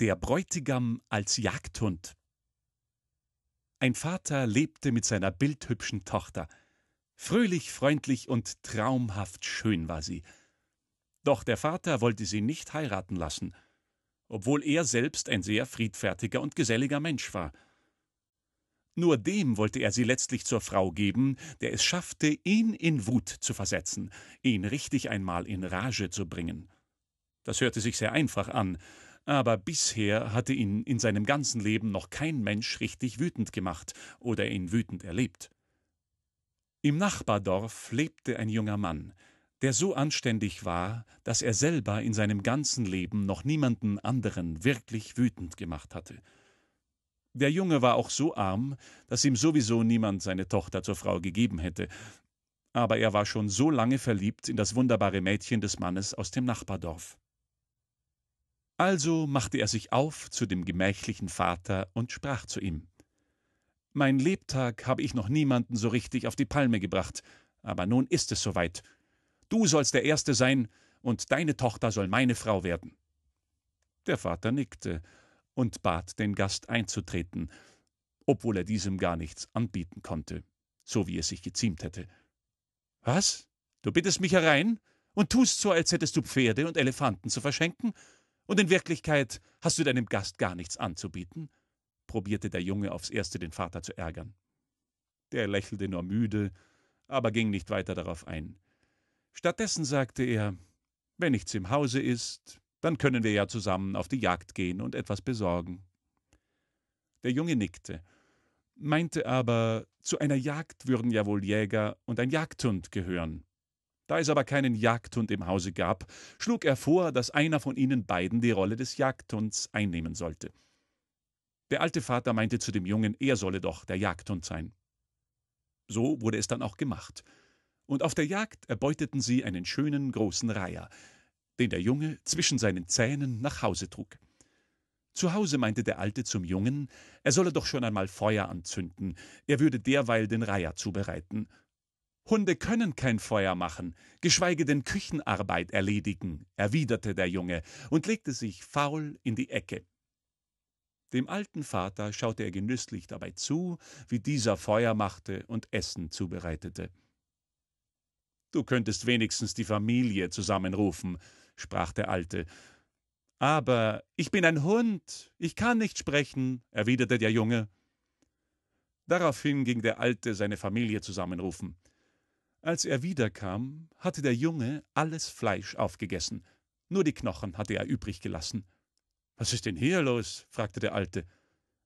Der Bräutigam als Jagdhund. Ein Vater lebte mit seiner bildhübschen Tochter. Fröhlich, freundlich und traumhaft schön war sie. Doch der Vater wollte sie nicht heiraten lassen, obwohl er selbst ein sehr friedfertiger und geselliger Mensch war. Nur dem wollte er sie letztlich zur Frau geben, der es schaffte, ihn in Wut zu versetzen, ihn richtig einmal in Rage zu bringen. Das hörte sich sehr einfach an, aber bisher hatte ihn in seinem ganzen Leben noch kein Mensch richtig wütend gemacht oder ihn wütend erlebt. Im Nachbardorf lebte ein junger Mann, der so anständig war, dass er selber in seinem ganzen Leben noch niemanden anderen wirklich wütend gemacht hatte. Der Junge war auch so arm, dass ihm sowieso niemand seine Tochter zur Frau gegeben hätte, aber er war schon so lange verliebt in das wunderbare Mädchen des Mannes aus dem Nachbardorf. Also machte er sich auf zu dem gemächlichen Vater und sprach zu ihm Mein Lebtag habe ich noch niemanden so richtig auf die Palme gebracht, aber nun ist es soweit. Du sollst der Erste sein, und deine Tochter soll meine Frau werden. Der Vater nickte und bat den Gast einzutreten, obwohl er diesem gar nichts anbieten konnte, so wie es sich geziemt hätte. Was? Du bittest mich herein und tust so, als hättest du Pferde und Elefanten zu verschenken? Und in Wirklichkeit hast du deinem Gast gar nichts anzubieten? probierte der Junge aufs erste den Vater zu ärgern. Der lächelte nur müde, aber ging nicht weiter darauf ein. Stattdessen sagte er, wenn nichts im Hause ist, dann können wir ja zusammen auf die Jagd gehen und etwas besorgen. Der Junge nickte, meinte aber, zu einer Jagd würden ja wohl Jäger und ein Jagdhund gehören. Da es aber keinen Jagdhund im Hause gab, schlug er vor, dass einer von ihnen beiden die Rolle des Jagdhunds einnehmen sollte. Der alte Vater meinte zu dem Jungen, er solle doch der Jagdhund sein. So wurde es dann auch gemacht. Und auf der Jagd erbeuteten sie einen schönen großen Reiher, den der Junge zwischen seinen Zähnen nach Hause trug. Zu Hause meinte der Alte zum Jungen, er solle doch schon einmal Feuer anzünden, er würde derweil den Reiher zubereiten – Hunde können kein Feuer machen, geschweige denn Küchenarbeit erledigen, erwiderte der Junge und legte sich faul in die Ecke. Dem alten Vater schaute er genüsslich dabei zu, wie dieser Feuer machte und Essen zubereitete. Du könntest wenigstens die Familie zusammenrufen, sprach der Alte. Aber ich bin ein Hund, ich kann nicht sprechen, erwiderte der Junge. Daraufhin ging der Alte seine Familie zusammenrufen. Als er wiederkam, hatte der Junge alles Fleisch aufgegessen, nur die Knochen hatte er übrig gelassen. Was ist denn hier los? fragte der Alte.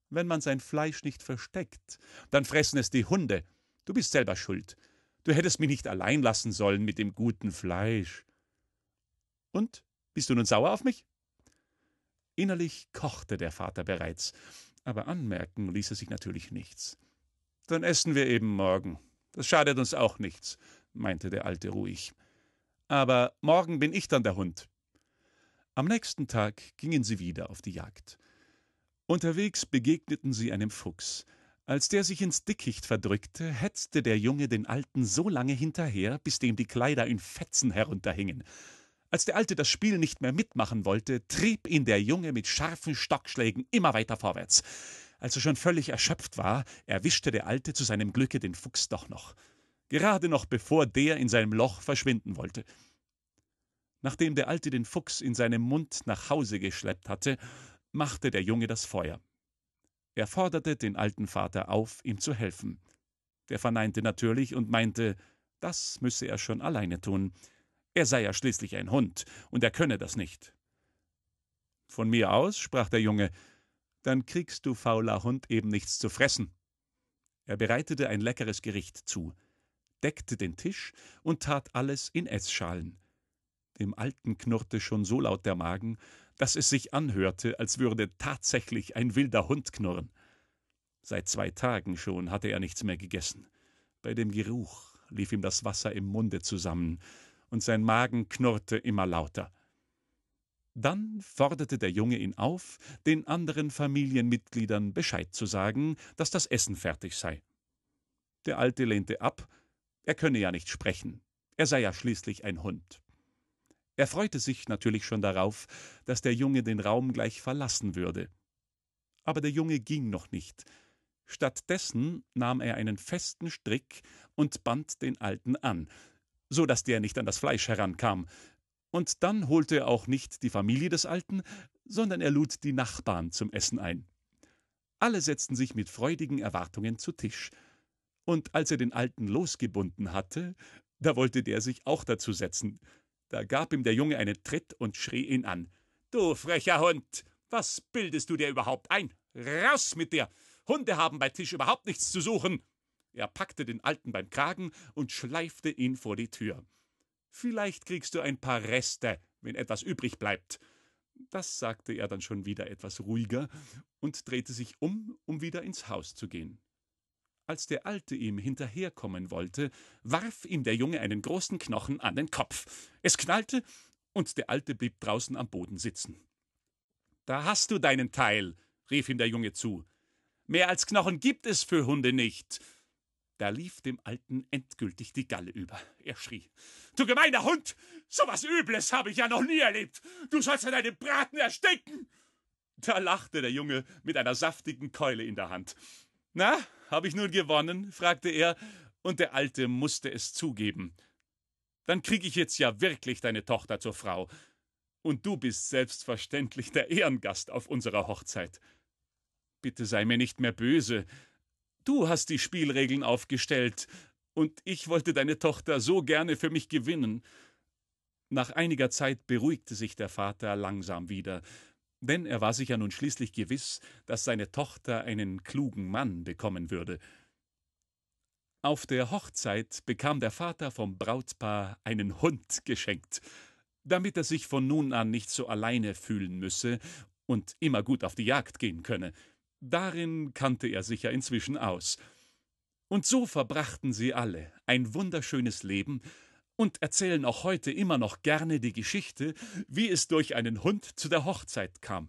Wenn man sein Fleisch nicht versteckt, dann fressen es die Hunde. Du bist selber schuld. Du hättest mich nicht allein lassen sollen mit dem guten Fleisch. Und? Bist du nun sauer auf mich? Innerlich kochte der Vater bereits, aber anmerken ließ er sich natürlich nichts. Dann essen wir eben morgen, das schadet uns auch nichts, meinte der Alte ruhig. Aber morgen bin ich dann der Hund. Am nächsten Tag gingen sie wieder auf die Jagd. Unterwegs begegneten sie einem Fuchs. Als der sich ins Dickicht verdrückte, hetzte der Junge den Alten so lange hinterher, bis dem die Kleider in Fetzen herunterhingen. Als der Alte das Spiel nicht mehr mitmachen wollte, trieb ihn der Junge mit scharfen Stockschlägen immer weiter vorwärts. Als er schon völlig erschöpft war, erwischte der Alte zu seinem Glücke den Fuchs doch noch, gerade noch bevor der in seinem Loch verschwinden wollte. Nachdem der Alte den Fuchs in seinem Mund nach Hause geschleppt hatte, machte der Junge das Feuer. Er forderte den alten Vater auf, ihm zu helfen. Der verneinte natürlich und meinte, das müsse er schon alleine tun. Er sei ja schließlich ein Hund, und er könne das nicht. Von mir aus, sprach der Junge, dann kriegst du fauler Hund eben nichts zu fressen. Er bereitete ein leckeres Gericht zu, deckte den Tisch und tat alles in Essschalen. Dem Alten knurrte schon so laut der Magen, dass es sich anhörte, als würde tatsächlich ein wilder Hund knurren. Seit zwei Tagen schon hatte er nichts mehr gegessen. Bei dem Geruch lief ihm das Wasser im Munde zusammen, und sein Magen knurrte immer lauter. Dann forderte der Junge ihn auf, den anderen Familienmitgliedern Bescheid zu sagen, dass das Essen fertig sei. Der Alte lehnte ab, er könne ja nicht sprechen, er sei ja schließlich ein Hund. Er freute sich natürlich schon darauf, dass der Junge den Raum gleich verlassen würde. Aber der Junge ging noch nicht. Stattdessen nahm er einen festen Strick und band den Alten an, so dass der nicht an das Fleisch herankam, und dann holte er auch nicht die Familie des Alten, sondern er lud die Nachbarn zum Essen ein. Alle setzten sich mit freudigen Erwartungen zu Tisch. Und als er den Alten losgebunden hatte, da wollte der sich auch dazu setzen. Da gab ihm der Junge einen Tritt und schrie ihn an. Du frecher Hund, was bildest du dir überhaupt ein? Raus mit dir! Hunde haben bei Tisch überhaupt nichts zu suchen! Er packte den Alten beim Kragen und schleifte ihn vor die Tür. Vielleicht kriegst du ein paar Reste, wenn etwas übrig bleibt. Das sagte er dann schon wieder etwas ruhiger und drehte sich um, um wieder ins Haus zu gehen. Als der Alte ihm hinterherkommen wollte, warf ihm der Junge einen großen Knochen an den Kopf. Es knallte, und der Alte blieb draußen am Boden sitzen. Da hast du deinen Teil, rief ihm der Junge zu. Mehr als Knochen gibt es für Hunde nicht. Da lief dem Alten endgültig die Galle über. Er schrie. Du gemeiner Hund! So was Übles habe ich ja noch nie erlebt! Du sollst an deinem Braten ersticken! Da lachte der Junge mit einer saftigen Keule in der Hand. Na, habe ich nun gewonnen? fragte er, und der Alte mußte es zugeben. Dann kriege ich jetzt ja wirklich deine Tochter zur Frau. Und du bist selbstverständlich der Ehrengast auf unserer Hochzeit. Bitte sei mir nicht mehr böse, Du hast die Spielregeln aufgestellt, und ich wollte deine Tochter so gerne für mich gewinnen. Nach einiger Zeit beruhigte sich der Vater langsam wieder, denn er war sich ja nun schließlich gewiss, dass seine Tochter einen klugen Mann bekommen würde. Auf der Hochzeit bekam der Vater vom Brautpaar einen Hund geschenkt, damit er sich von nun an nicht so alleine fühlen müsse und immer gut auf die Jagd gehen könne. Darin kannte er sich ja inzwischen aus. Und so verbrachten sie alle ein wunderschönes Leben und erzählen auch heute immer noch gerne die Geschichte, wie es durch einen Hund zu der Hochzeit kam.